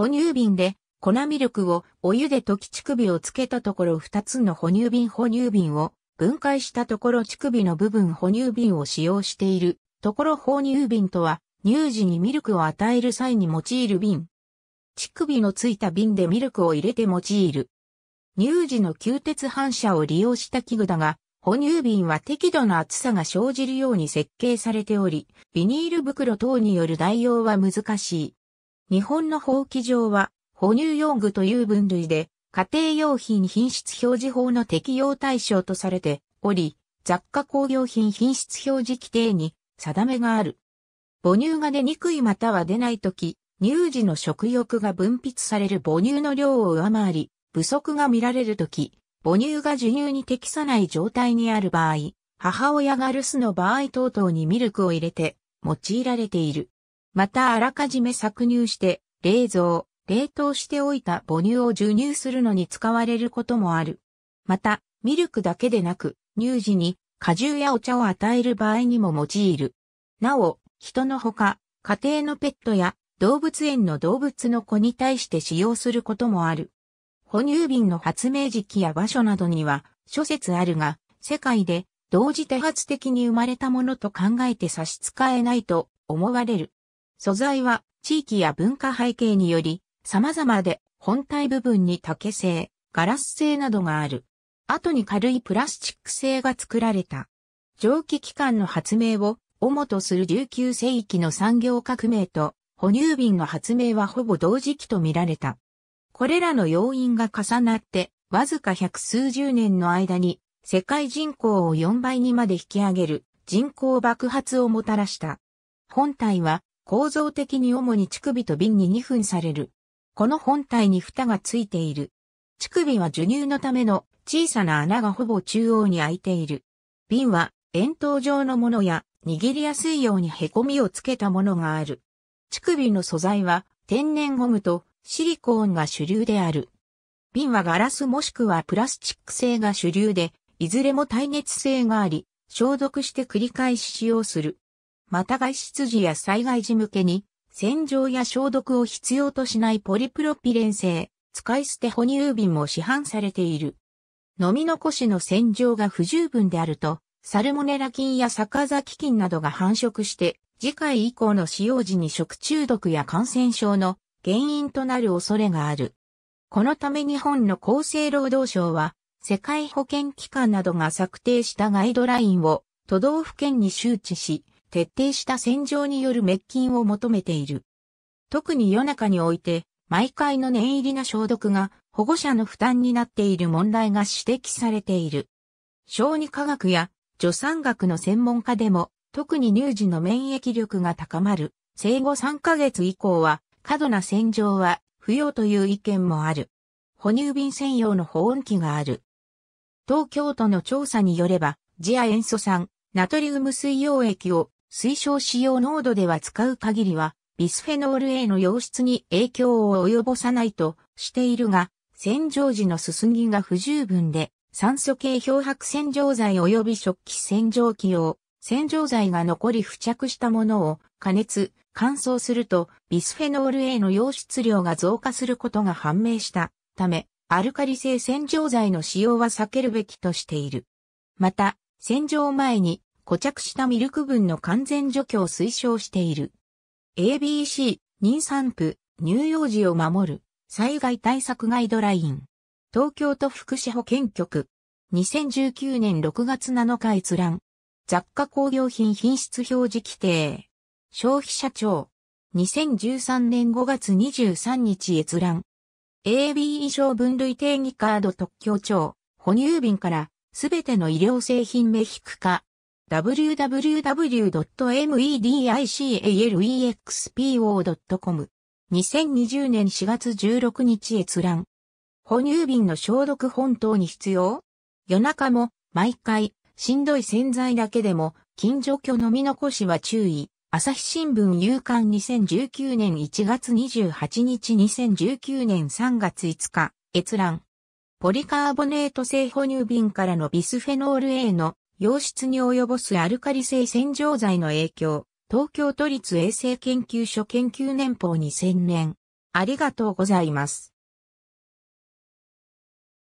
哺乳瓶で粉ミルクをお湯で溶き乳首をつけたところ2つの哺乳瓶哺乳瓶を分解したところ乳首の部分哺乳瓶を使用しているところ哺乳瓶とは乳児にミルクを与える際に用いる瓶。乳首のついた瓶でミルクを入れて用いる。乳児の吸鉄反射を利用した器具だが、哺乳瓶は適度な厚さが生じるように設計されており、ビニール袋等による代用は難しい。日本の法規上は、哺乳用具という分類で、家庭用品品質表示法の適用対象とされており、雑貨工業品品質表示規定に定めがある。母乳が出にくいまたは出ないとき、乳児の食欲が分泌される母乳の量を上回り、不足が見られるとき、母乳が授乳に適さない状態にある場合、母親が留守の場合等々にミルクを入れて用いられている。またあらかじめ搾乳して冷蔵、冷凍しておいた母乳を授乳するのに使われることもある。また、ミルクだけでなく、乳児に果汁やお茶を与える場合にも用いる。なお、人のほか、家庭のペットや動物園の動物の子に対して使用することもある。哺乳瓶の発明時期や場所などには諸説あるが、世界で同時多発的に生まれたものと考えて差し支えないと思われる。素材は地域や文化背景により様々で本体部分に竹製、ガラス製などがある。後に軽いプラスチック製が作られた。蒸気機関の発明を主とする19世紀の産業革命と哺乳瓶の発明はほぼ同時期と見られた。これらの要因が重なって、わずか百数十年の間に世界人口を4倍にまで引き上げる人口爆発をもたらした。本体は構造的に主に乳首と瓶に2分される。この本体に蓋がついている。乳首は授乳のための小さな穴がほぼ中央に開いている。瓶は円筒状のものや握りやすいように凹みをつけたものがある。乳首の素材は天然ゴムとシリコーンが主流である。瓶はガラスもしくはプラスチック製が主流で、いずれも耐熱性があり、消毒して繰り返し使用する。また外出時や災害時向けに、洗浄や消毒を必要としないポリプロピレン製、使い捨て哺乳瓶も市販されている。飲み残しの洗浄が不十分であると、サルモネラ菌やカザキ菌などが繁殖して、次回以降の使用時に食中毒や感染症の原因となる恐れがある。このため日本の厚生労働省は、世界保健機関などが策定したガイドラインを都道府県に周知し、徹底した洗浄による滅菌を求めている。特に夜中において、毎回の念入りな消毒が保護者の負担になっている問題が指摘されている。小児科学や助産学の専門家でも、特に乳児の免疫力が高まる生後3ヶ月以降は過度な洗浄は不要という意見もある。哺乳瓶専用の保温器がある。東京都の調査によれば、次亜塩素酸、ナトリウム水溶液を推奨使用濃度では使う限りは、ビスフェノール A の溶質に影響を及ぼさないとしているが、洗浄時のすすぎが不十分で、酸素系漂白洗浄剤及び食器洗浄機用、洗浄剤が残り付着したものを加熱、乾燥すると、ビスフェノール A の溶質量が増加することが判明したため、アルカリ性洗浄剤の使用は避けるべきとしている。また、洗浄前に固着したミルク分の完全除去を推奨している。ABC、妊産婦、乳幼児を守る、災害対策ガイドライン。東京都福祉保健局。2019年6月7日閲覧。雑貨工業品品質表示規定。消費者庁。2013年5月23日閲覧。AB 以上分類定義カード特許庁。哺乳瓶からすべての医療製品目引くか、www.medicalexpo.com 2020年4月16日閲覧。哺乳瓶の消毒本当に必要夜中も、毎回、しんどい洗剤だけでも、近所居飲み残しは注意。朝日新聞夕刊2019年1月28日2019年3月5日、閲覧。ポリカーボネート製哺乳瓶からのビスフェノール A の洋室に及ぼすアルカリ性洗浄剤の影響、東京都立衛生研究所研究年報2000年。ありがとうございます。